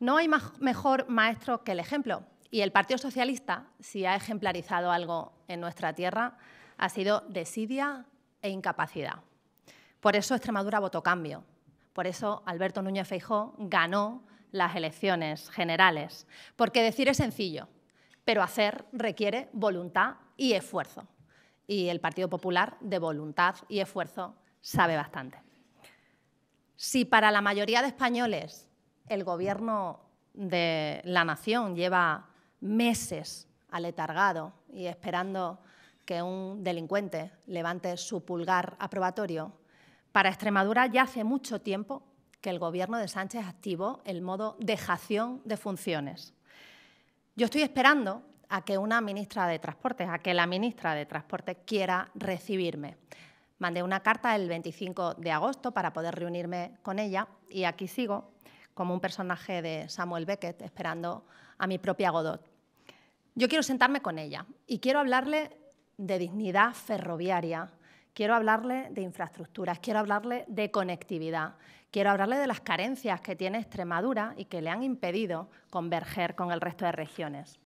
No hay mejor maestro que el ejemplo. Y el Partido Socialista, si ha ejemplarizado algo en nuestra tierra, ha sido desidia e incapacidad. Por eso Extremadura votó cambio. Por eso Alberto Núñez Feijó ganó las elecciones generales. Porque decir es sencillo, pero hacer requiere voluntad y esfuerzo. Y el Partido Popular de voluntad y esfuerzo sabe bastante. Si para la mayoría de españoles el gobierno de la nación lleva meses aletargado y esperando que un delincuente levante su pulgar aprobatorio, para Extremadura ya hace mucho tiempo que el gobierno de Sánchez activó el modo dejación de funciones. Yo estoy esperando a que una ministra de Transportes, a que la ministra de Transportes quiera recibirme. Mandé una carta el 25 de agosto para poder reunirme con ella y aquí sigo como un personaje de Samuel Beckett esperando a mi propia Godot. Yo quiero sentarme con ella y quiero hablarle de dignidad ferroviaria, quiero hablarle de infraestructuras, quiero hablarle de conectividad, quiero hablarle de las carencias que tiene Extremadura y que le han impedido converger con el resto de regiones.